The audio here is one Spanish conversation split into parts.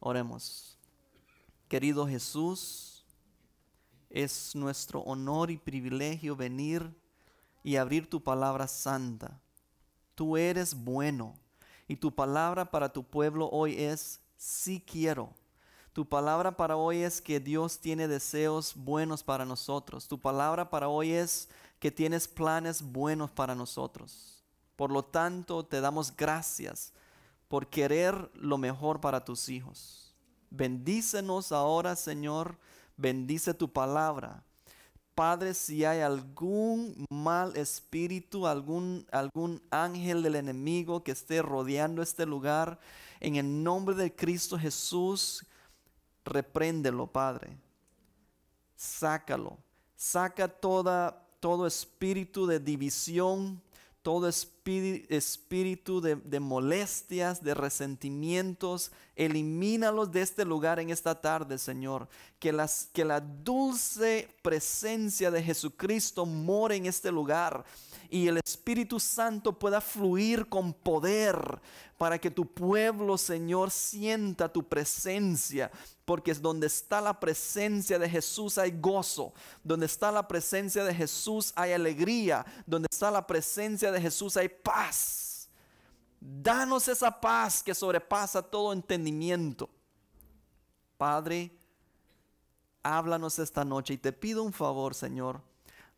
Oremos. Querido Jesús, es nuestro honor y privilegio venir y abrir tu palabra santa. Tú eres bueno y tu palabra para tu pueblo hoy es sí quiero. Tu palabra para hoy es que Dios tiene deseos buenos para nosotros. Tu palabra para hoy es que tienes planes buenos para nosotros. Por lo tanto, te damos gracias por querer lo mejor para tus hijos. Bendícenos ahora, Señor, bendice tu palabra. Padre, si hay algún mal espíritu, algún, algún ángel del enemigo que esté rodeando este lugar, en el nombre de Cristo Jesús, repréndelo, Padre. Sácalo. Saca todo espíritu de división, todo espíritu de, molestias, de resentimientos, elimínalos de este lugar en esta tarde, Señor. Que, las, que la dulce presencia de Jesucristo more en este lugar y el Espíritu Santo pueda fluir con poder para que tu pueblo, Señor, sienta tu presencia. Porque es donde está la presencia de Jesús hay gozo. Donde está la presencia de Jesús hay alegría. Donde está la presencia de Jesús hay paz. Danos esa paz que sobrepasa todo entendimiento. Padre, háblanos esta noche y te pido un favor, Señor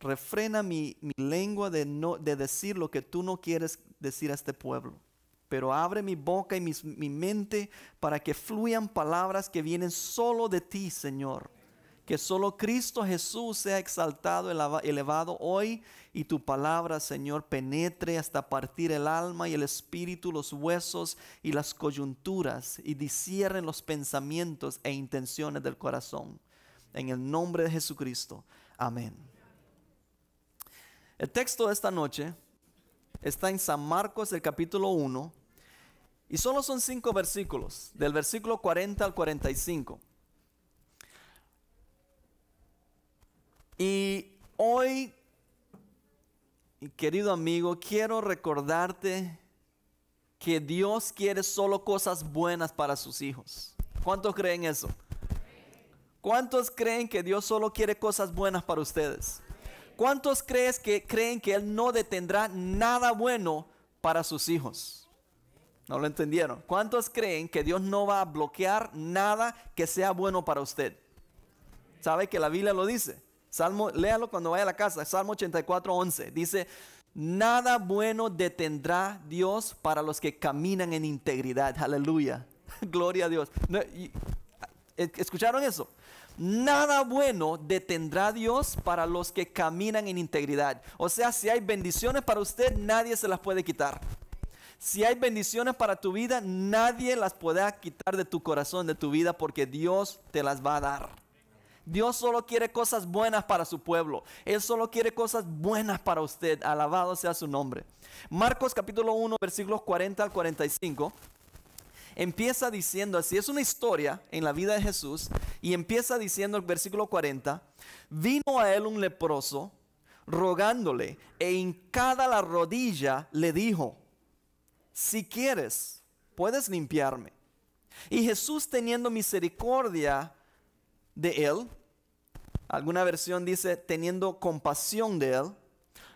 refrena mi, lengua de, no, de decir lo que tú no quieres decir a este pueblo. Pero abre mi boca y mi mente para que fluyan palabras que vienen solo de ti, Señor. Que solo Cristo Jesús sea exaltado, elevado hoy y tu palabra, Señor, penetre hasta partir el alma y el espíritu, los huesos y las coyunturas y discierren los pensamientos e intenciones del corazón. En el nombre de Jesucristo. Amén. El texto de esta noche está en San Marcos, el capítulo 1, y solo son cinco versículos, del versículo 40 al 45. Y hoy, querido amigo, quiero recordarte que Dios quiere solo cosas buenas para sus hijos. ¿Cuántos creen eso? ¿Cuántos creen que Dios solo quiere cosas buenas para ustedes? ¿Cuántos crees que creen que Él no detendrá nada bueno para sus hijos? No lo entendieron. ¿Cuántos creen que Dios no va a bloquear nada que sea bueno para usted? ¿Sabe que la Biblia lo dice? Salmo, léalo cuando vaya a la casa. Salmo 84, 11. Dice, nada bueno detendrá Dios para los que caminan en integridad. Aleluya. Gloria a Dios. ¿Escucharon eso? nada bueno detendrá Dios para los que caminan en integridad. O sea, si hay bendiciones para usted, nadie se las puede quitar. Si hay bendiciones para tu vida, nadie las podrá quitar de tu corazón, de tu vida, porque Dios te las va a dar. Dios solo quiere cosas buenas para su pueblo. Él solo quiere cosas buenas para usted. Alabado sea su nombre. Marcos capítulo 1, versículos 40 al 45 empieza diciendo así, es una historia en la vida de Jesús y empieza diciendo el versículo 40, vino a él un leproso rogándole e hincada la rodilla le dijo, si quieres, puedes limpiarme. Y Jesús teniendo misericordia de él, alguna versión dice teniendo compasión de él,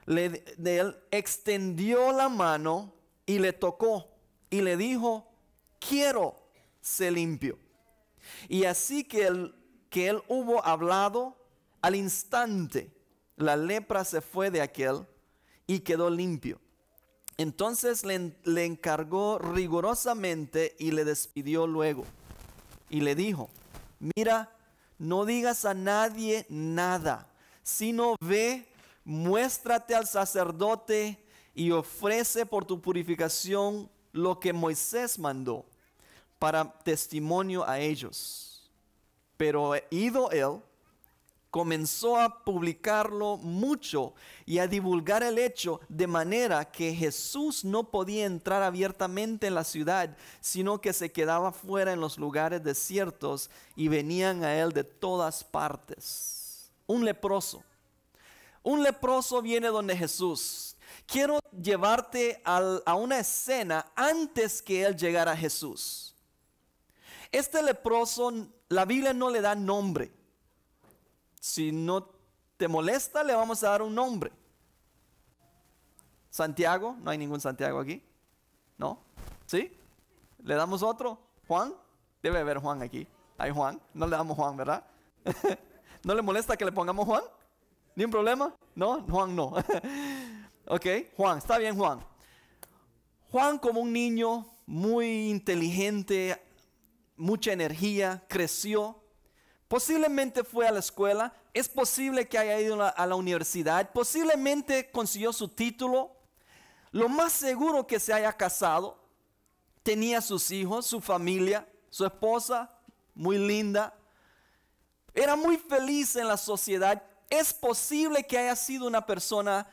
le, de él extendió la mano y le tocó y le dijo, quiero ser limpio. Y así que él, que él hubo hablado, al instante la lepra se fue de aquel y quedó limpio. Entonces le, le encargó rigurosamente y le despidió luego. Y le dijo, mira, no digas a nadie nada, sino ve, muéstrate al sacerdote y ofrece por tu purificación lo que Moisés mandó para testimonio a ellos. Pero ido él, comenzó a publicarlo mucho y a divulgar el hecho de manera que Jesús no podía entrar abiertamente en la ciudad, sino que se quedaba fuera en los lugares desiertos y venían a él de todas partes. Un leproso. Un leproso viene donde Jesús quiero llevarte a una escena antes que él llegara a Jesús. Este leproso, la Biblia no le da nombre. Si no te molesta, le vamos a dar un nombre. Santiago, no hay ningún Santiago aquí. ¿No? ¿Sí? ¿Le damos otro? ¿Juan? Debe haber Juan aquí. Hay Juan. No le damos Juan, ¿verdad? ¿No le molesta que le pongamos Juan? ¿Ni un problema? No, Juan no. Ok, Juan, está bien Juan. Juan como un niño muy inteligente, mucha energía, creció. Posiblemente fue a la escuela, es posible que haya ido a la universidad, posiblemente consiguió su título, lo más seguro que se haya casado, tenía sus hijos, su familia, su esposa, muy linda, era muy feliz en la sociedad, es posible que haya sido una persona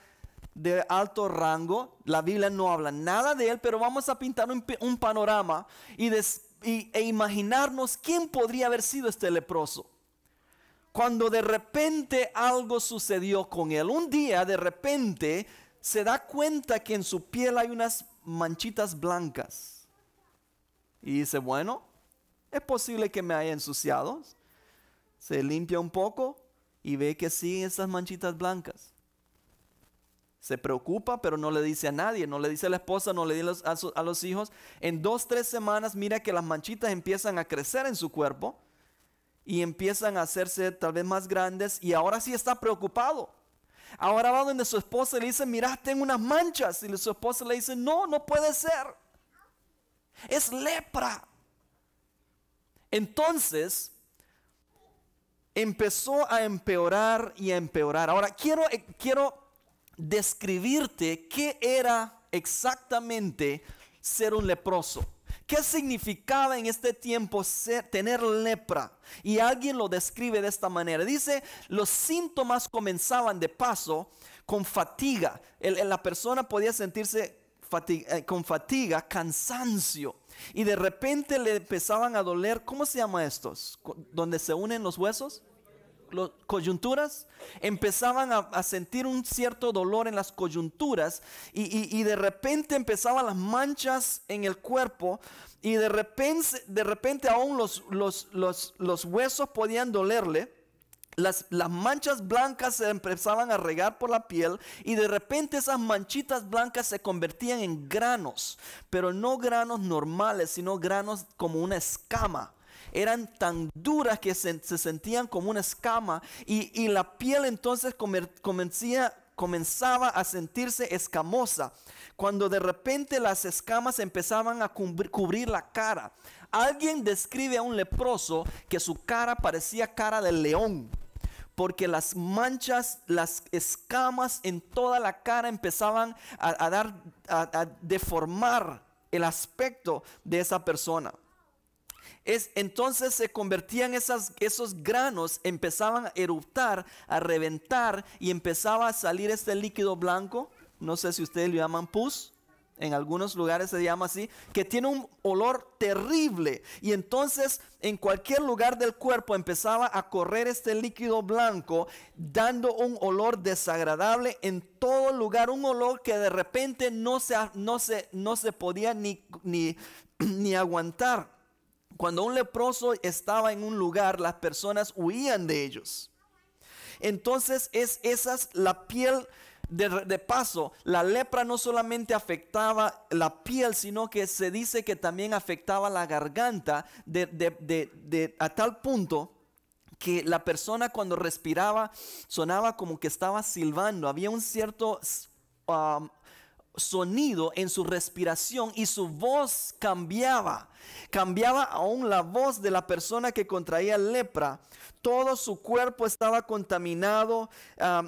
de alto rango, la Biblia no habla nada de él, pero vamos a pintar un, panorama y, e imaginarnos quién podría haber sido este leproso cuando de repente algo sucedió con él. Un día de repente se da cuenta que en su piel hay unas manchitas blancas. Y dice, bueno, es posible que me haya ensuciado. Se limpia un poco y ve que siguen esas manchitas blancas. Se preocupa, pero no le dice a nadie, no le dice a la esposa, no le dice a los, hijos. En dos, tres semanas mira que las manchitas empiezan a crecer en su cuerpo y empiezan a hacerse tal vez más grandes y ahora sí está preocupado. Ahora va donde su esposa le dice, mira, tengo unas manchas. Y su esposa le dice, no, no puede ser. Es lepra. Entonces, empezó a empeorar y a empeorar. Ahora, quiero, eh, quiero describirte qué era exactamente ser un leproso. ¿Qué significaba en este tiempo ser, tener lepra? Y alguien lo describe de esta manera. Dice, los síntomas comenzaban de paso con fatiga. la persona podía sentirse eh, con fatiga, cansancio. Y de repente le empezaban a doler, ¿cómo se llama estos? ¿Donde se unen los huesos? coyunturas, empezaban a, sentir un cierto dolor en las coyunturas y, de repente empezaban las manchas en el cuerpo y de repente, de repente aún los, los, los, huesos podían dolerle. las, manchas blancas se empezaban a regar por la piel y de repente esas manchitas blancas se convertían en granos, pero no granos normales, sino granos como una escama eran tan duras que se, sentían como una escama y, la piel entonces comenzaba a sentirse escamosa, cuando de repente las escamas empezaban a cubrir la cara. Alguien describe a un leproso que su cara parecía cara de león, porque las manchas, las escamas en toda la cara empezaban a, dar, a deformar el aspecto de esa persona entonces se convertían esos granos, empezaban a eruptar, a reventar y empezaba a salir este líquido blanco. No sé si ustedes lo llaman pus. En algunos lugares se llama así, que tiene un olor terrible. Y entonces en cualquier lugar del cuerpo empezaba a correr este líquido blanco, dando un olor desagradable en todo lugar, un olor que de repente no se, no se, no se podía ni, ni aguantar. Cuando un leproso estaba en un lugar, las personas huían de ellos. Entonces es esas la piel de, paso, la lepra no solamente afectaba la piel, sino que se dice que también afectaba la garganta de, a tal punto que la persona cuando respiraba sonaba como que estaba silbando. Había un cierto sonido en su respiración y su voz cambiaba. Cambiaba aún la voz de la persona que contraía lepra. Todo su cuerpo estaba contaminado,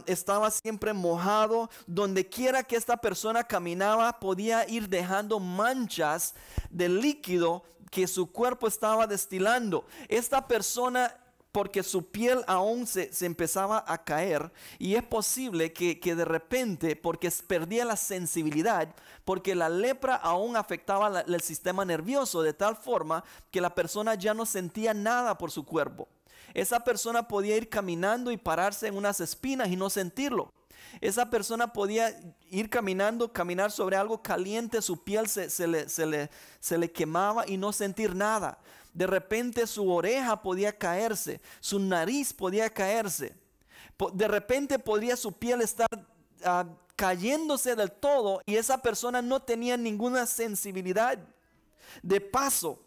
estaba siempre mojado. Donde quiera que esta persona caminaba podía ir dejando manchas de líquido que su cuerpo estaba destilando. Esta persona porque su piel aún se, empezaba a caer y es posible que, de repente, porque perdía la sensibilidad, porque la lepra aún afectaba el sistema nervioso de tal forma que la persona ya no sentía nada por su cuerpo. Esa persona podía ir caminando y pararse en unas espinas y no sentirlo. Esa persona podía ir caminando, caminar sobre algo caliente, su piel se, se, le, quemaba y no sentir nada. De repente su oreja podía caerse, su nariz podía caerse. De repente podría su piel estar ah, cayéndose del todo y esa persona no tenía ninguna sensibilidad. De paso,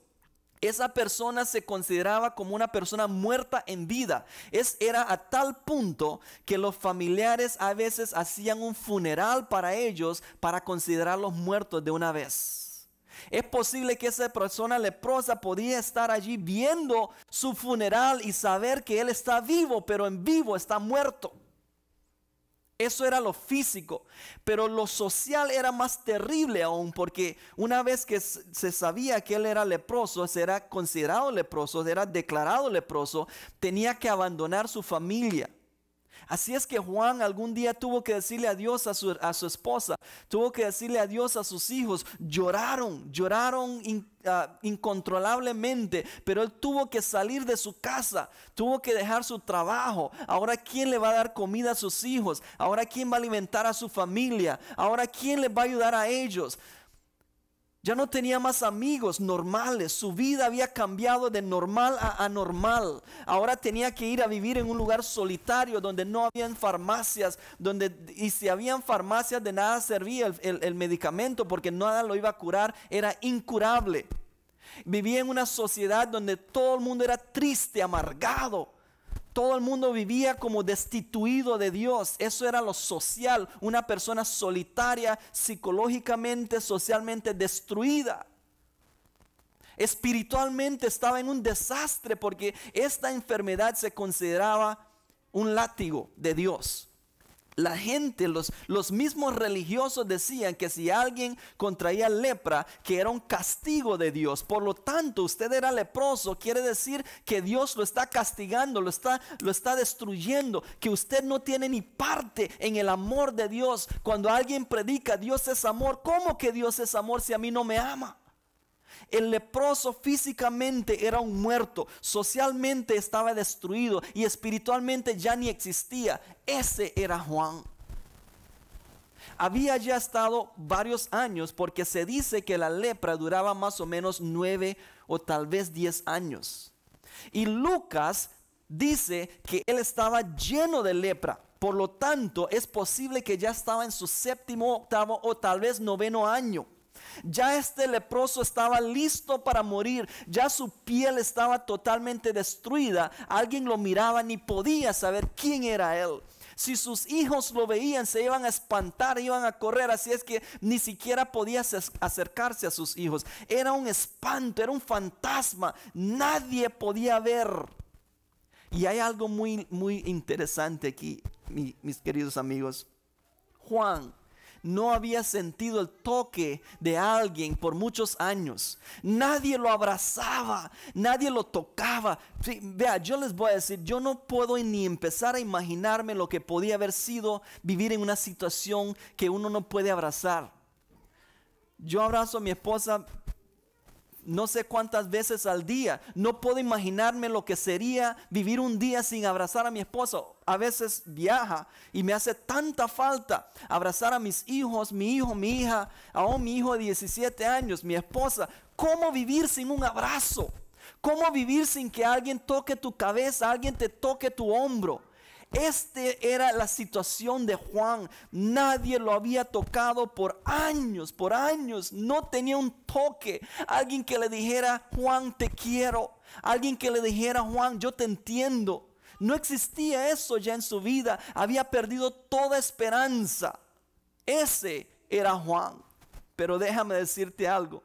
esa persona se consideraba como una persona muerta en vida. Es, era a tal punto que los familiares a veces hacían un funeral para ellos para considerarlos muertos de una vez. Es posible que esa persona leprosa podía estar allí viendo su funeral y saber que él está vivo, pero en vivo está muerto. Eso era lo físico, pero lo social era más terrible aún porque una vez que se sabía que él era leproso, era considerado leproso, era declarado leproso, tenía que abandonar su familia Así es que Juan algún día tuvo que decirle adiós a su, esposa, tuvo que decirle adiós a sus hijos. Lloraron, lloraron ah, incontrolablemente, pero él tuvo que salir de su casa, tuvo que dejar su trabajo. Ahora, ¿quién le va a dar comida a sus hijos? Ahora, ¿quién va a alimentar a su familia? Ahora, ¿quién les va a ayudar a ellos? Ya no tenía más amigos normales, su vida había cambiado de normal a anormal. Ahora tenía que ir a vivir en un lugar solitario donde no habían farmacias, donde y si habían farmacias de nada servía el, el medicamento porque nada lo iba a curar, era incurable. Vivía en una sociedad donde todo el mundo era triste, amargado. Todo el mundo vivía como destituido de Dios. Eso era lo social. Una persona solitaria, psicológicamente, socialmente destruida espiritualmente estaba en un desastre porque esta enfermedad se consideraba un látigo de Dios. La gente, los, los mismos religiosos decían que si alguien contraía lepra, que era un castigo de Dios. Por lo tanto, usted era leproso, quiere decir que Dios lo está castigando, lo está, lo está destruyendo, que usted no tiene ni parte en el amor de Dios. Cuando alguien predica, Dios es amor, ¿cómo que Dios es amor si a mí no me ama? El leproso físicamente era un muerto, socialmente estaba destruido y espiritualmente ya ni existía. Ese era Juan. Había ya estado varios años porque se dice que la lepra duraba más o menos nueve o tal vez diez años. Y Lucas dice que él estaba lleno de lepra. Por lo tanto, es posible que ya estaba en su séptimo, octavo o tal vez noveno año. Ya este leproso estaba listo para morir, ya su piel estaba totalmente destruida, alguien lo miraba ni podía saber quién era él. Si sus hijos lo veían, se iban a espantar, iban a correr, así es que ni siquiera podía acercarse a sus hijos. Era un espanto, era un fantasma, nadie podía ver. Y hay algo muy, muy interesante aquí, mis queridos amigos. Juan no había sentido el toque de alguien por muchos años. Nadie lo abrazaba, nadie lo tocaba. vea, yo les voy a decir, yo no puedo ni empezar a imaginarme lo que podía haber sido vivir en una situación que uno no puede abrazar. Yo abrazo a mi esposa no sé cuántas veces al día. No puedo imaginarme lo que sería vivir un día sin abrazar a mi esposo. A veces viaja y me hace tanta falta abrazar a mis hijos, mi hijo, mi hija, a mi hijo de 17 años, mi esposa. ¿Cómo vivir sin un abrazo? ¿Cómo vivir sin que alguien toque tu cabeza, alguien te toque tu hombro? Esta era la situación de Juan. Nadie lo había tocado por años, por años. No tenía un toque. Alguien que le dijera, Juan, te quiero. Alguien que le dijera, Juan, yo te entiendo. No existía eso ya en su vida. Había perdido toda esperanza. Ese era Juan. Pero déjame decirte algo.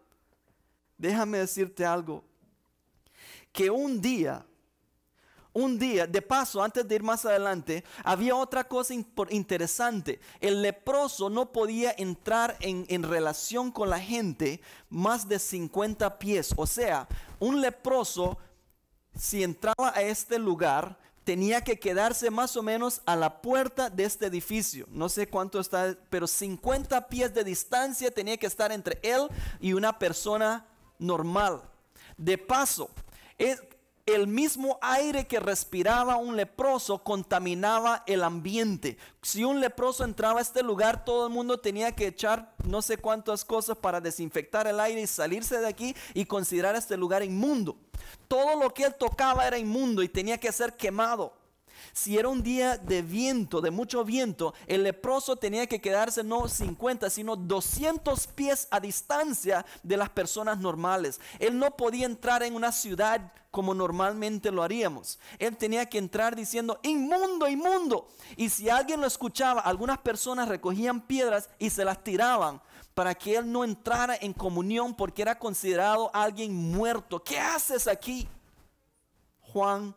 Déjame decirte algo. Que un día un día, de paso, antes de ir más adelante, había otra cosa interesante. El leproso no podía entrar en, relación con la gente más de 50 pies. O sea, un leproso, si entraba a este lugar, tenía que quedarse más o menos a la puerta de este edificio. No sé cuánto está, pero 50 pies de distancia tenía que estar entre él y una persona normal. De paso, es, el mismo aire que respiraba un leproso contaminaba el ambiente. Si un leproso entraba a este lugar, todo el mundo tenía que echar no sé cuántas cosas para desinfectar el aire y salirse de aquí y considerar este lugar inmundo. Todo lo que él tocaba era inmundo y tenía que ser quemado. Si era un día de viento, de mucho viento, el leproso tenía que quedarse no 50, sino 200 pies a distancia de las personas normales. Él no podía entrar en una ciudad como normalmente lo haríamos. Él tenía que entrar diciendo, inmundo, inmundo. Y si alguien lo escuchaba, algunas personas recogían piedras y se las tiraban para que él no entrara en comunión porque era considerado alguien muerto. ¿Qué haces aquí? Juan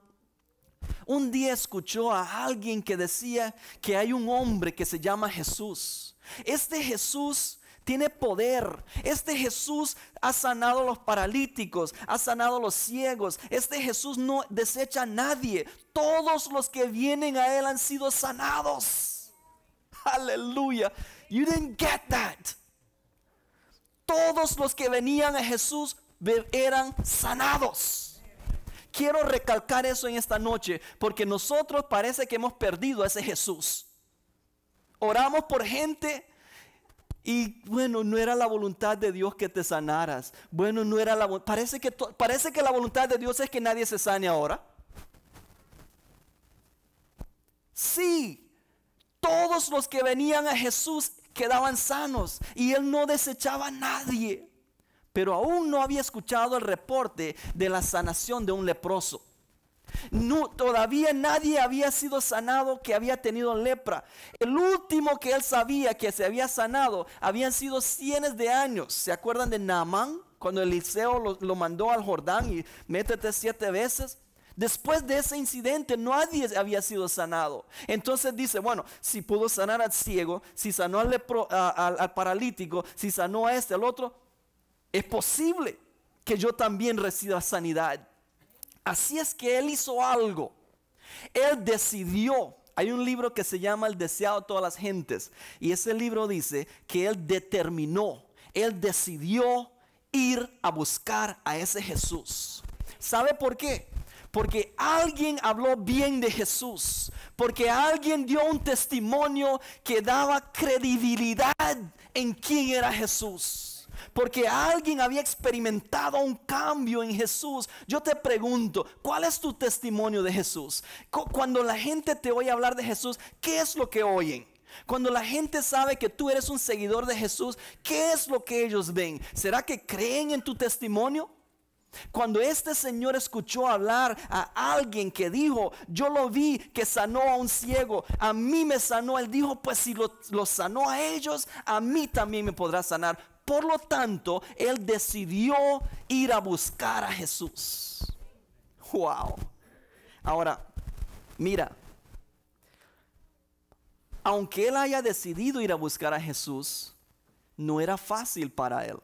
un día escuchó a alguien que decía que hay un hombre que se llama Jesús. Este Jesús tiene poder. Este Jesús ha sanado a los paralíticos, ha sanado a los ciegos. Este Jesús no desecha a nadie. Todos los que vienen a Él han sido sanados. Aleluya. You didn't get that. Todos los que venían a Jesús eran sanados. Quiero recalcar eso en esta noche, porque nosotros parece que hemos perdido a ese Jesús. Oramos por gente y bueno, no era la voluntad de Dios que te sanaras. Bueno, no era la parece que parece que la voluntad de Dios es que nadie se sane ahora. Sí, todos los que venían a Jesús quedaban sanos y él no desechaba a nadie pero aún no había escuchado el reporte de la sanación de un leproso. No, todavía nadie había sido sanado que había tenido lepra. El último que él sabía que se había sanado habían sido cientos de años. ¿Se acuerdan de Naamán? Cuando Eliseo lo, lo mandó al Jordán y métete siete veces. Después de ese incidente nadie había sido sanado. Entonces dice, bueno, si pudo sanar al ciego, si sanó al, al paralítico, si sanó a este, al otro, es posible que yo también reciba sanidad. Así es que Él hizo algo. Él decidió. Hay un libro que se llama El deseado de todas las gentes. Y ese libro dice que Él determinó, Él decidió ir a buscar a ese Jesús. ¿Sabe por qué? Porque alguien habló bien de Jesús. Porque alguien dio un testimonio que daba credibilidad en quién era Jesús. Porque alguien había experimentado un cambio en Jesús. Yo te pregunto, ¿cuál es tu testimonio de Jesús? Cuando la gente te oye hablar de Jesús, ¿qué es lo que oyen? Cuando la gente sabe que tú eres un seguidor de Jesús, ¿qué es lo que ellos ven? ¿Será que creen en tu testimonio? Cuando este señor escuchó hablar a alguien que dijo, yo lo vi que sanó a un ciego, a mí me sanó, él dijo, pues si lo, lo sanó a ellos, a mí también me podrá sanar. Por lo tanto, él decidió ir a buscar a Jesús. Wow. Ahora, mira, aunque él haya decidido ir a buscar a Jesús, no era fácil para él.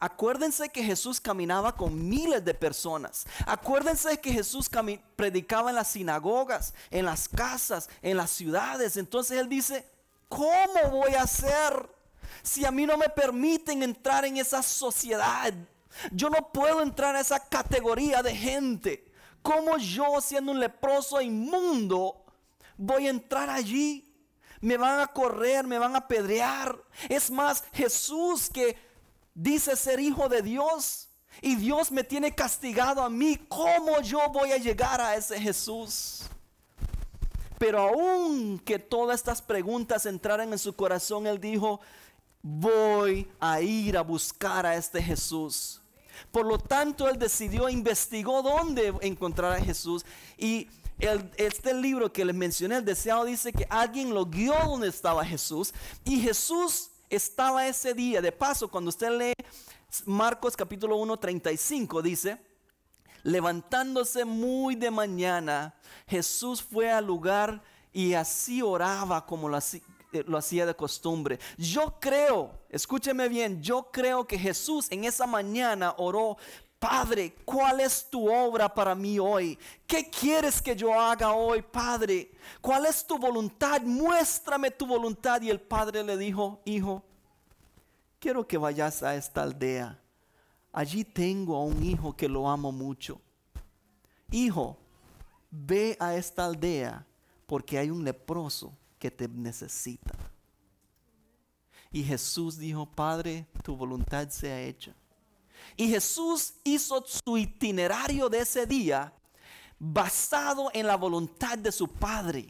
Acuérdense que Jesús caminaba con miles de personas. Acuérdense que Jesús predicaba en las sinagogas, en las casas, en las ciudades. Entonces él dice, ¿cómo voy a hacer? si a mí no me permiten entrar en esa sociedad, yo no puedo entrar a esa categoría de gente. ¿Cómo yo, siendo un leproso inmundo, voy a entrar allí? Me van a correr, me van a pedrear. Es más, Jesús que dice ser hijo de Dios y Dios me tiene castigado a mí. ¿Cómo yo voy a llegar a ese Jesús? Pero aun que todas estas preguntas entraran en su corazón, él dijo, voy a ir a buscar a este Jesús. Por lo tanto, él decidió, investigó dónde encontrar a Jesús. Y este libro que les mencioné, el deseado, dice que alguien lo guió donde estaba Jesús. Y Jesús estaba ese día. De paso, cuando usted lee Marcos capítulo 1, 35, dice, levantándose muy de mañana, Jesús fue al lugar y así oraba como las eh, lo hacía de costumbre. Yo creo, escúcheme bien, yo creo que Jesús en esa mañana oró, Padre, ¿cuál es tu obra para mí hoy? ¿Qué quieres que yo haga hoy, Padre? ¿Cuál es tu voluntad? Muéstrame tu voluntad. Y el Padre le dijo, Hijo, quiero que vayas a esta aldea. Allí tengo a un hijo que lo amo mucho. Hijo, ve a esta aldea porque hay un leproso que te necesita. Y Jesús dijo, Padre, tu voluntad sea hecha. Y Jesús hizo su itinerario de ese día basado en la voluntad de su Padre.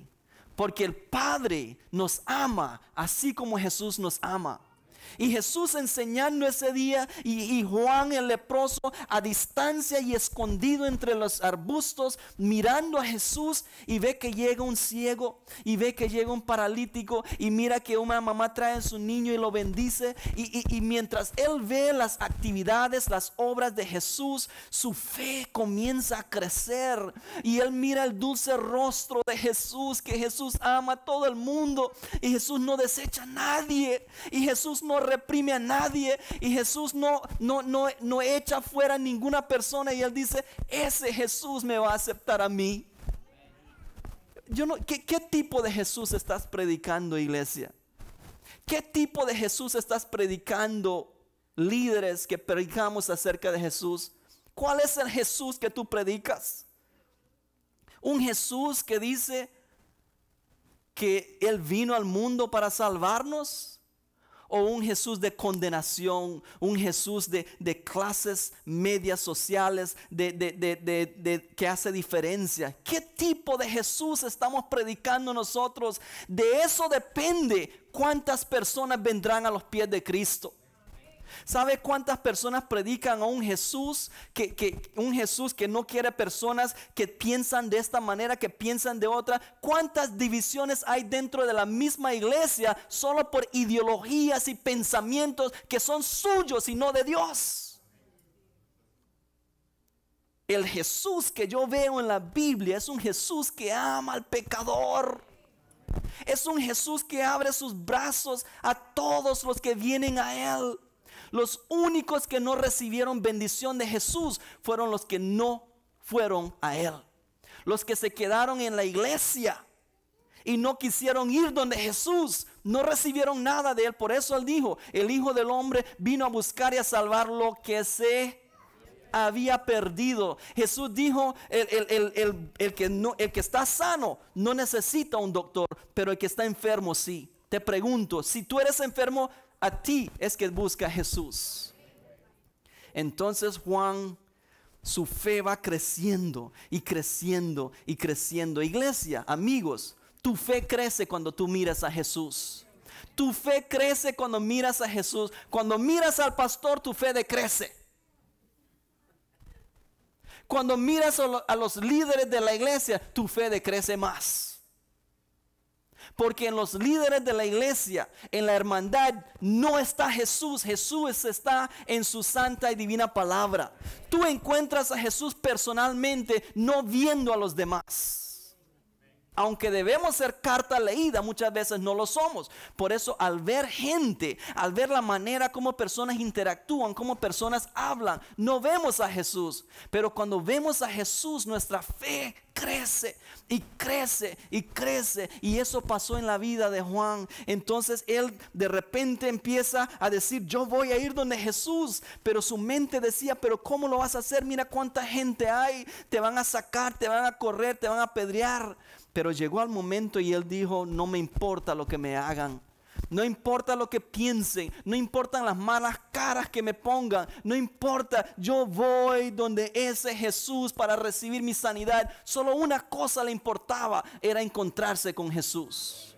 Porque el Padre nos ama así como Jesús nos ama. Y Jesús enseñando ese día y, Juan el leproso a distancia y escondido entre los arbustos, mirando a Jesús y ve que llega un ciego y ve que llega un paralítico y mira que una mamá trae a su niño y lo bendice. Y, y mientras él ve las actividades, las obras de Jesús, su fe comienza a crecer y él mira el dulce rostro de Jesús, que Jesús ama a todo el mundo y Jesús no desecha a nadie y Jesús no reprime a nadie y Jesús no, no, no, no echa fuera a ninguna persona y él dice, ese Jesús me va a aceptar a mí. Yo no, ¿qué, ¿Qué tipo de Jesús estás predicando, iglesia? ¿Qué tipo de Jesús estás predicando, líderes que predicamos acerca de Jesús? ¿Cuál es el Jesús que tú predicas? Un Jesús que dice que Él vino al mundo para salvarnos o un Jesús de condenación, un Jesús de, clases medias sociales, de, de, que hace diferencia. ¿Qué tipo de Jesús estamos predicando nosotros? De eso depende cuántas personas vendrán a los pies de Cristo. ¿Sabe cuántas personas predican a un Jesús que, un Jesús que no quiere personas que piensan de esta manera, que piensan de otra? ¿Cuántas divisiones hay dentro de la misma iglesia solo por ideologías y pensamientos que son suyos y no de Dios? El Jesús que yo veo en la Biblia es un Jesús que ama al pecador. Es un Jesús que abre sus brazos a todos los que vienen a Él. Los únicos que no recibieron bendición de Jesús fueron los que no fueron a Él. Los que se quedaron en la iglesia y no quisieron ir donde Jesús, no recibieron nada de Él. Por eso Él dijo, el Hijo del Hombre vino a buscar y a salvar lo que se había perdido. Jesús dijo, el, el, que no, el que está sano no necesita un doctor, pero el que está enfermo sí. Te pregunto, si tú eres enfermo, a ti es que busca Jesús. Entonces Juan, su fe va creciendo y creciendo y creciendo. Iglesia, amigos, tu fe crece cuando tú miras a Jesús. Tu fe crece cuando miras a Jesús. Cuando miras al pastor, tu fe decrece. Cuando miras a los líderes de la iglesia, tu fe decrece más. Porque en los líderes de la iglesia, en la hermandad, no está Jesús. Jesús está en su santa y divina palabra. Tú encuentras a Jesús personalmente, no viendo a los demás. Aunque debemos ser carta leída, muchas veces no lo somos. Por eso al ver gente, al ver la manera como personas interactúan, como personas hablan, no vemos a Jesús. Pero cuando vemos a Jesús, nuestra fe crece y crece y crece. Y eso pasó en la vida de Juan. Entonces él de repente empieza a decir, yo voy a ir donde Jesús. Pero su mente decía, pero ¿cómo lo vas a hacer? Mira cuánta gente hay. Te van a sacar, te van a correr, te van a apedrear. Pero llegó al momento y él dijo, no me importa lo que me hagan. No importa lo que piensen, no importan las malas caras que me pongan, no importa, yo voy donde ese Jesús para recibir mi sanidad. Solo una cosa le importaba, era encontrarse con Jesús.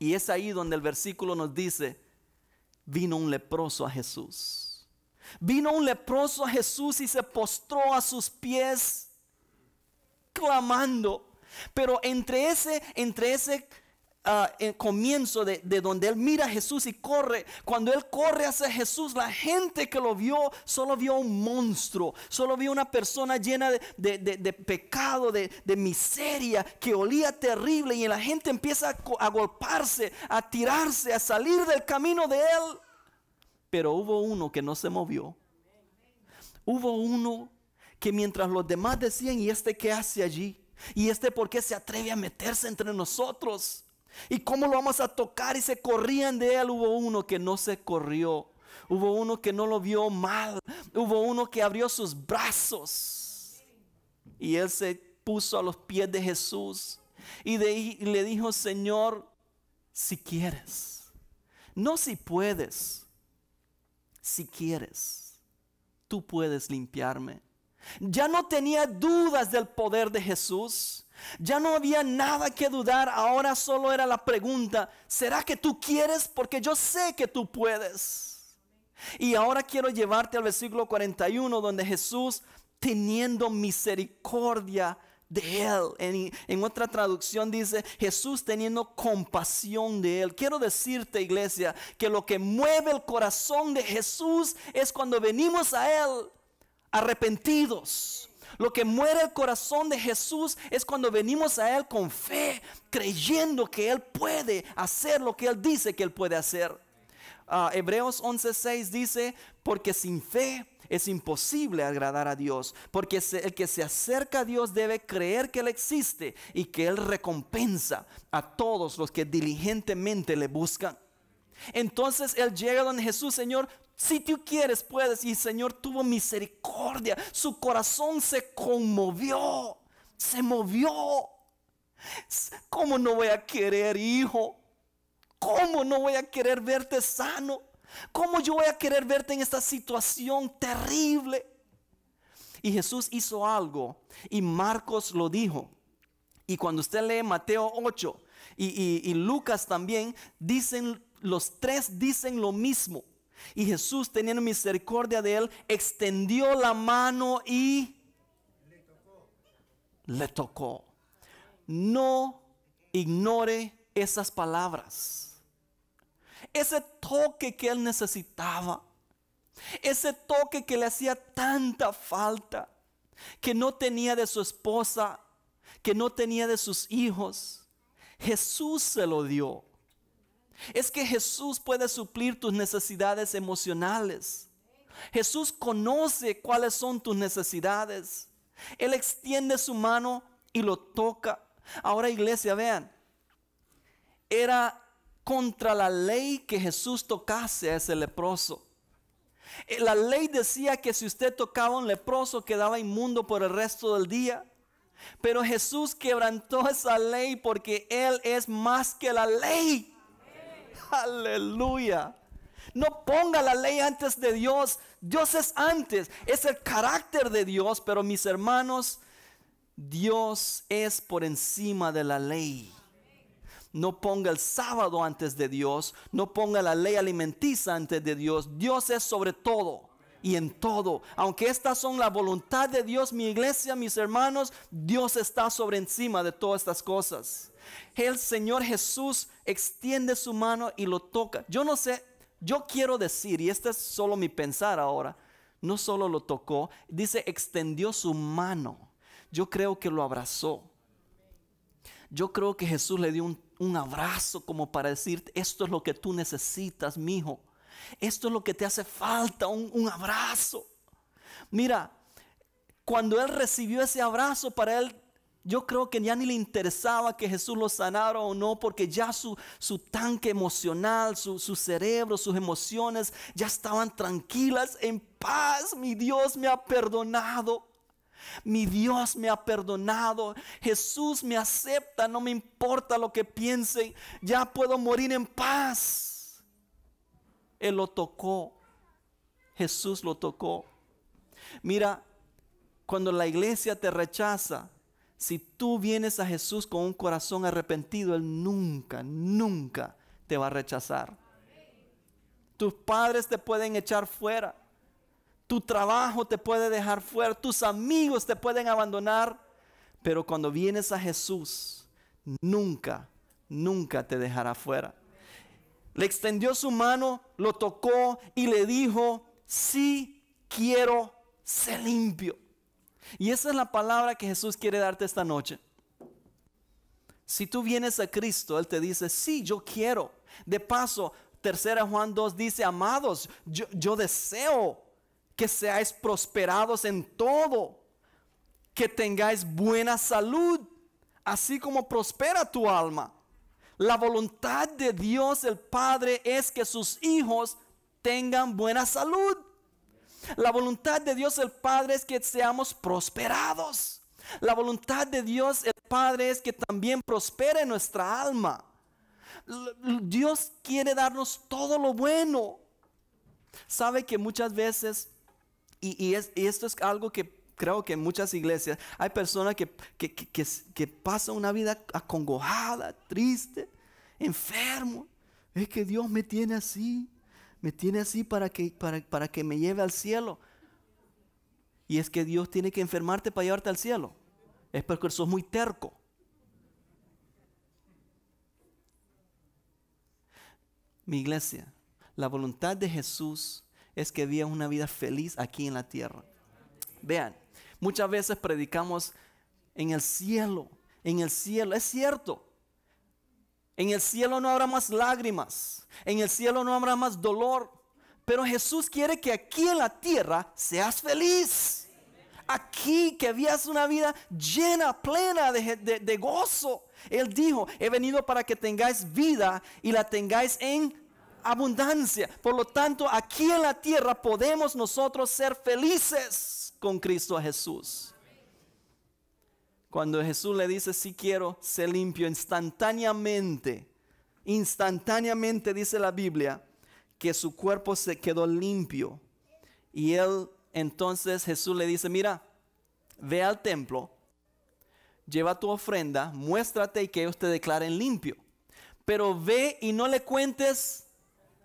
Y es ahí donde el versículo nos dice, vino un leproso a Jesús. Vino un leproso a Jesús y se postró a sus pies clamando. Pero entre ese, entre ese Ah, el comienzo de, donde él mira a Jesús y corre. Cuando él corre hacia Jesús, la gente que lo vio solo vio un monstruo, solo vio una persona llena de, pecado, de, miseria, que olía terrible y la gente empieza a, a golparse, a tirarse, a salir del camino de él. Pero hubo uno que no se movió. Hubo uno que mientras los demás decían, ¿y este qué hace allí? ¿Y este por qué se atreve a meterse entre nosotros? ¿Y cómo lo vamos a tocar? Y se corrían de él. Hubo uno que no se corrió. Hubo uno que no lo vio mal. Hubo uno que abrió sus brazos. Y él se puso a los pies de Jesús. Y, y le dijo, Señor, si quieres. No si puedes. Si quieres. Tú puedes limpiarme. Ya no tenía dudas del poder de Jesús. Ya no había nada que dudar. Ahora solo era la pregunta, ¿será que tú quieres? Porque yo sé que tú puedes. Y ahora quiero llevarte al versículo 41 donde Jesús, teniendo misericordia de él, en, en otra traducción dice Jesús teniendo compasión de él. Quiero decirte, iglesia, que lo que mueve el corazón de Jesús es cuando venimos a él arrepentidos. Lo que muere el corazón de Jesús es cuando venimos a Él con fe, creyendo que Él puede hacer lo que Él dice que Él puede hacer. Ah, Hebreos Hebreos 11:6 dice, porque sin fe es imposible agradar a Dios, porque el que se acerca a Dios debe creer que Él existe y que Él recompensa a todos los que diligentemente le buscan. Entonces él llega donde Jesús, Señor, si tú quieres, puedes. Y Señor tuvo misericordia. Su corazón se conmovió, se movió. ¿Cómo no voy a querer, hijo? ¿Cómo no voy a querer verte sano? ¿Cómo yo voy a querer verte en esta situación terrible? Y Jesús hizo algo y Marcos lo dijo. Y cuando usted lee Mateo 8 y, y Lucas también, dicen los tres dicen lo mismo. Y Jesús, teniendo misericordia de él, extendió la mano y le tocó. No ignore esas palabras. Ese toque que él necesitaba. Ese toque que le hacía tanta falta. Que no tenía de su esposa. Que no tenía de sus hijos. Jesús se lo dio es que Jesús puede suplir tus necesidades emocionales. Jesús conoce cuáles son tus necesidades. Él extiende su mano y lo toca. Ahora iglesia, vean, era contra la ley que Jesús tocase a ese leproso. Eh, la ley decía que si usted tocaba a un leproso quedaba inmundo por el resto del día. Pero Jesús quebrantó esa ley porque Él es más que la ley. Aleluya. No ponga la ley antes de Dios. Dios es antes. Es el carácter de Dios. Pero mis hermanos, Dios es por encima de la ley. No ponga el sábado antes de Dios. No ponga la ley alimentiza antes de Dios. Dios es sobre todo y en todo. Aunque estas son la voluntad de Dios, mi iglesia, mis hermanos, Dios está sobre encima de todas estas cosas. El Señor Jesús extiende su mano y lo toca. Yo no sé, yo quiero decir, y este es solo mi pensar ahora, no solo lo tocó, dice extendió su mano. Yo creo que lo abrazó. Yo creo que Jesús le dio un, un abrazo como para decir, esto es lo que tú necesitas, mi hijo esto es lo que te hace falta, un, abrazo. Mira, cuando él recibió ese abrazo para él, yo creo que ya ni le interesaba que Jesús lo sanara o no, porque ya su, su tanque emocional, su, su, cerebro, sus emociones ya estaban tranquilas, en paz. Mi Dios me ha perdonado. Mi Dios me ha perdonado. Jesús me acepta, no me importa lo que piensen. Ya puedo morir en paz. Él lo tocó. Jesús lo tocó. Mira, cuando la iglesia te rechaza, si tú vienes a Jesús con un corazón arrepentido, Él nunca, nunca te va a rechazar. Tus padres te pueden echar fuera. Tu trabajo te puede dejar fuera. Tus amigos te pueden abandonar. Pero cuando vienes a Jesús, nunca, nunca te dejará fuera le extendió su mano, lo tocó y le dijo, sí quiero ser limpio. Y esa es la palabra que Jesús quiere darte esta noche. Si tú vienes a Cristo, Él te dice, sí, yo quiero. De paso, tercera Juan 2 dice, amados, yo, yo deseo que seáis prosperados en todo, que tengáis buena salud, así como prospera tu alma. La voluntad de Dios el Padre es que sus hijos tengan buena salud. La voluntad de Dios el Padre es que seamos prosperados. La voluntad de Dios el Padre es que también prospere nuestra alma. Dios quiere darnos todo lo bueno. Sabe que muchas veces, y, esto es algo que creo que en muchas iglesias hay personas que, que, que, pasan una vida acongojada, triste, enfermo. Es que Dios me tiene así. Me tiene así para que, para, que me lleve al cielo. Y es que Dios tiene que enfermarte para llevarte al cielo. Es porque sos muy terco. Mi iglesia, la voluntad de Jesús es que vivas una vida feliz aquí en la tierra. Vean, Muchas veces predicamos en el cielo, en el cielo, es cierto. En el cielo no habrá más lágrimas, en el cielo no habrá más dolor, pero Jesús quiere que aquí en la tierra seas feliz. Aquí que vivas una vida llena, plena de, de gozo. Él dijo, he venido para que tengáis vida y la tengáis en abundancia. Por lo tanto, aquí en la tierra podemos nosotros ser felices con Cristo a Jesús. Cuando Jesús le dice, si quiero, se limpio instantáneamente. Instantáneamente dice la Biblia que su cuerpo se quedó limpio. Y él, entonces Jesús le dice, mira, ve al templo, lleva tu ofrenda, muéstrate y que ellos te declaren limpio. Pero ve y no le cuentes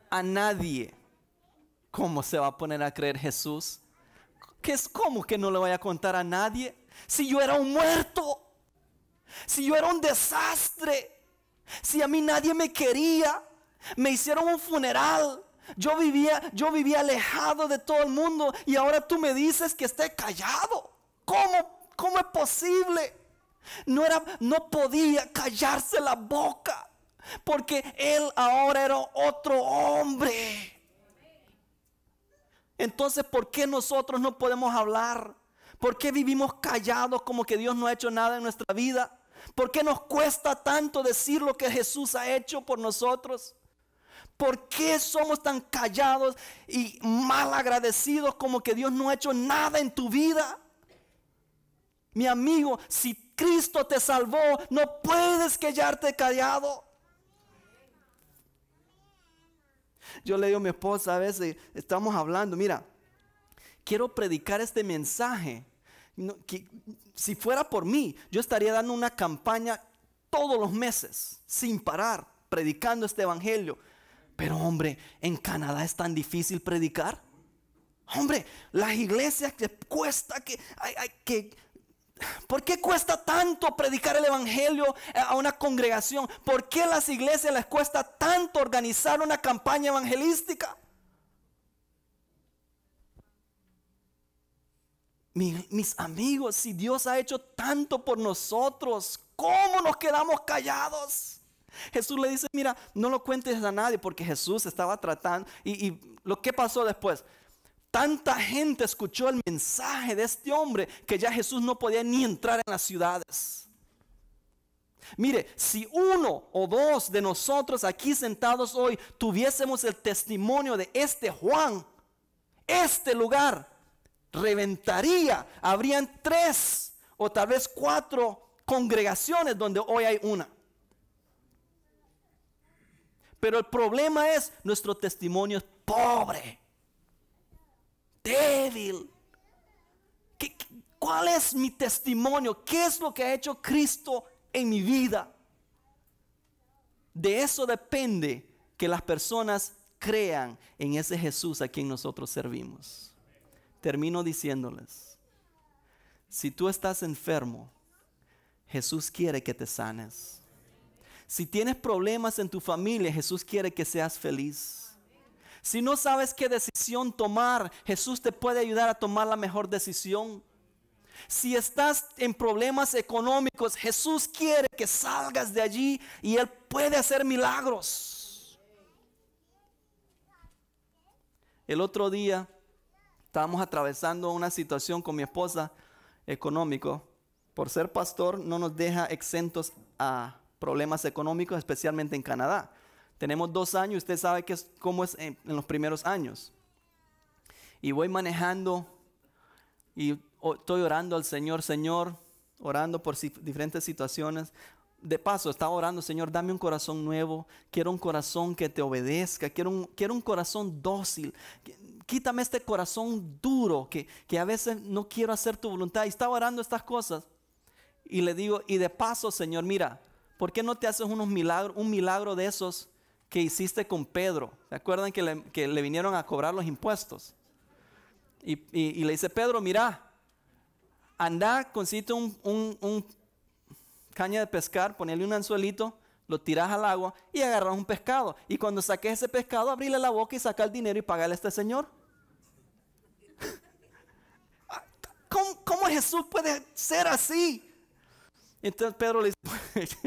a nadie. ¿Cómo se va a poner a creer Jesús ¿Qué es como que no le voy a contar a nadie. Si yo era un muerto, si yo era un desastre, si a mí nadie me quería, me hicieron un funeral. Yo vivía, yo vivía alejado de todo el mundo y ahora tú me dices que esté callado. ¿Cómo, cómo es posible? No era, no podía callarse la boca porque él ahora era otro hombre. Entonces, ¿por qué nosotros no podemos hablar? ¿Por qué vivimos callados como que Dios no ha hecho nada en nuestra vida? ¿Por qué nos cuesta tanto decir lo que Jesús ha hecho por nosotros? ¿Por qué somos tan callados y mal agradecidos como que Dios no ha hecho nada en tu vida? Mi amigo, si Cristo te salvó, no puedes callarte callado. Yo le digo a mi esposa a veces, estamos hablando, mira, quiero predicar este mensaje. si fuera por mí, yo estaría dando una campaña todos los meses, sin parar, predicando este evangelio. Pero hombre, en Canadá es tan difícil predicar. Hombre, las iglesias que cuesta que, hay, que ¿Por qué cuesta tanto predicar el Evangelio eh, a una congregación? ¿Por qué a las iglesias les cuesta tanto organizar una campaña evangelística? Mis, amigos, si Dios ha hecho tanto por nosotros, ¿cómo nos quedamos callados? Jesús le dice, mira, no lo cuentes a nadie porque Jesús estaba tratando. ¿Y, y lo que pasó después? Tanta gente escuchó el mensaje de este hombre que ya Jesús no podía ni entrar en las ciudades. Mire, si uno o dos de nosotros aquí sentados hoy tuviésemos el testimonio de este Juan, este lugar reventaría. Habrían tres o tal vez cuatro congregaciones donde hoy hay una. Pero el problema es nuestro testimonio es pobre débil. ¿Cuál es mi testimonio? ¿Qué es lo que ha hecho Cristo en mi vida? De eso depende que las personas crean en ese Jesús a quien nosotros servimos. Termino diciéndoles, si tú estás enfermo, Jesús quiere que te sanes. Si tienes problemas en tu familia, Jesús quiere que seas feliz. Si no sabes qué decisión tomar, Jesús te puede ayudar a tomar la mejor decisión. Si estás en problemas económicos, Jesús quiere que salgas de allí y Él puede hacer milagros. El otro día estábamos atravesando una situación con mi esposa económico. Por ser pastor no nos deja exentos a problemas económicos, especialmente en Canadá. Tenemos dos años, usted sabe que cómo es en, los primeros años. Y voy manejando y estoy orando al Señor, Señor, orando por diferentes situaciones. De paso, estaba orando, Señor, dame un corazón nuevo, quiero un corazón que te obedezca, quiero un, quiero un corazón dócil, quítame este corazón duro que, a veces no quiero hacer tu voluntad. Y estaba orando estas cosas. Y le digo, y de paso, Señor, mira, ¿por qué no te haces unos milagros, un milagro de esos que hiciste con Pedro. ¿Se acuerdan que le, vinieron a cobrar los impuestos? Y, le dice, Pedro, mira, anda, consiste un, un, caña de pescar, ponele un anzuelito, lo tiras al agua y agarras un pescado. Y cuando saques ese pescado, abrile la boca y saca el dinero y pagale a este señor. ¿Cómo, ¿Cómo Jesús puede ser así? Entonces Pedro le dice, pues,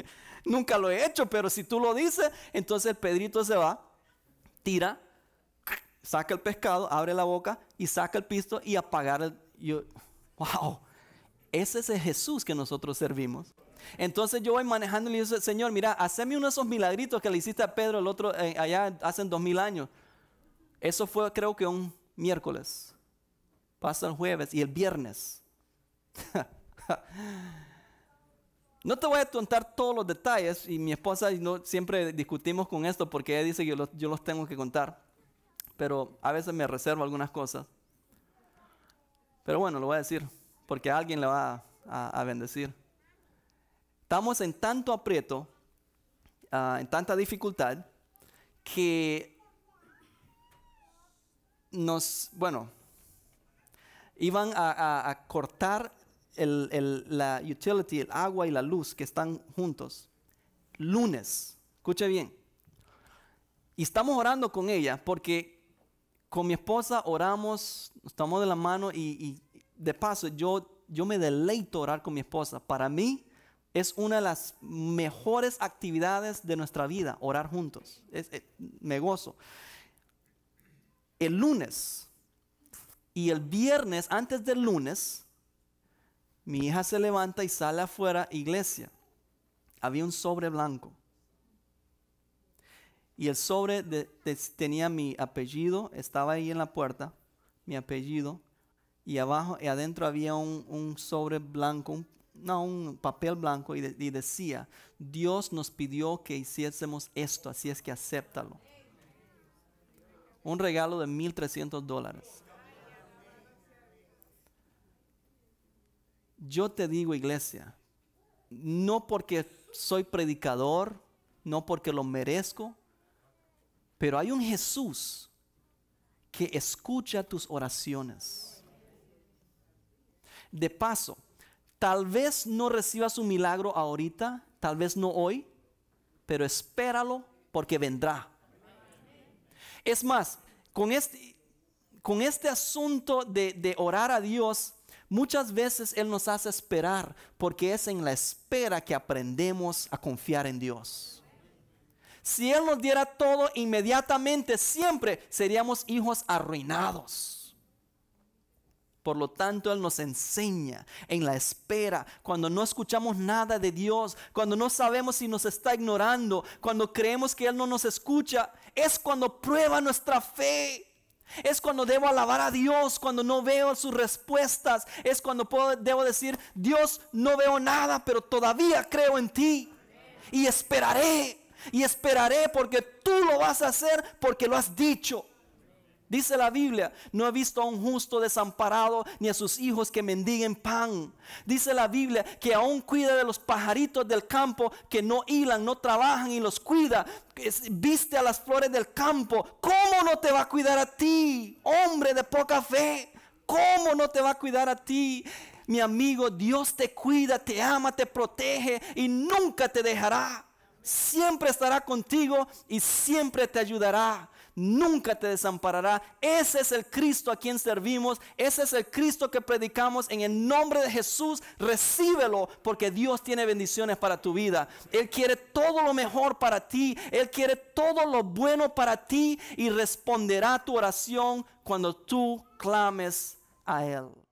Nunca lo he hecho, pero si tú lo dices, entonces el Pedrito se va, tira, saca el pescado, abre la boca y saca el pisto y apagar Yo, wow, ese es el Jesús que nosotros servimos. Entonces yo voy manejando y le digo, Señor, mira, haceme uno de esos milagritos que le hiciste a Pedro el otro, eh, allá hace dos mil años. Eso fue creo que un miércoles. Pasa el jueves y el viernes. No te voy a contar todos los detalles y mi esposa y no, siempre discutimos con esto porque ella dice que yo los, tengo que contar, pero a veces me reservo algunas cosas. Pero bueno, lo voy a decir porque alguien le va a, bendecir. Estamos en tanto aprieto, ah, en tanta dificultad, que nos, bueno, iban a, cortar la utility, el agua y la luz que están juntos. Lunes, escuche bien. Y estamos orando con ella porque con mi esposa oramos, estamos de la mano y, de paso yo, yo me deleito orar con mi esposa. Para mí es una de las mejores actividades de nuestra vida, orar juntos. es, eh, me gozo. El lunes y el viernes, antes del lunes, mi hija se levanta y sale afuera, iglesia. Había un sobre blanco. Y el sobre tenía mi apellido, estaba ahí en la puerta, mi apellido. Y abajo y adentro había un, sobre blanco, no, un papel blanco y, decía, Dios nos pidió que hiciésemos esto, así es que acéptalo. Un regalo de 1.300 dólares. Yo te digo, iglesia, no porque soy predicador, no porque lo merezco, pero hay un Jesús que escucha tus oraciones. De paso, tal vez no recibas un milagro ahorita, tal vez no hoy, pero espéralo porque vendrá. Es más, con este, con este asunto de, de orar a Dios, Muchas veces Él nos hace esperar porque es en la espera que aprendemos a confiar en Dios. Si Él nos diera todo inmediatamente, siempre seríamos hijos arruinados. Por lo tanto, Él nos enseña en la espera, cuando no escuchamos nada de Dios, cuando no sabemos si nos está ignorando, cuando creemos que Él no nos escucha, es cuando prueba nuestra fe. Es cuando debo alabar a Dios, cuando no veo sus respuestas. Es cuando puedo, debo decir, Dios, no veo nada, pero todavía creo en ti. Y esperaré, y esperaré porque tú lo vas a hacer, porque lo has dicho. Dice la Biblia, no he visto a un justo desamparado ni a sus hijos que mendiguen pan. Dice la Biblia que aún cuida de los pajaritos del campo que no hilan, no trabajan y los cuida. Viste a las flores del campo. ¿Cómo no te va a cuidar a ti, hombre de poca fe? ¿Cómo no te va a cuidar a ti? Mi amigo, Dios te cuida, te ama, te protege y nunca te dejará. Siempre estará contigo y siempre te ayudará nunca te desamparará. Ese es el Cristo a quien servimos, ese es el Cristo que predicamos en el nombre de Jesús. Recíbelo porque Dios tiene bendiciones para tu vida. Él quiere todo lo mejor para ti, Él quiere todo lo bueno para ti y responderá tu oración cuando tú clames a Él.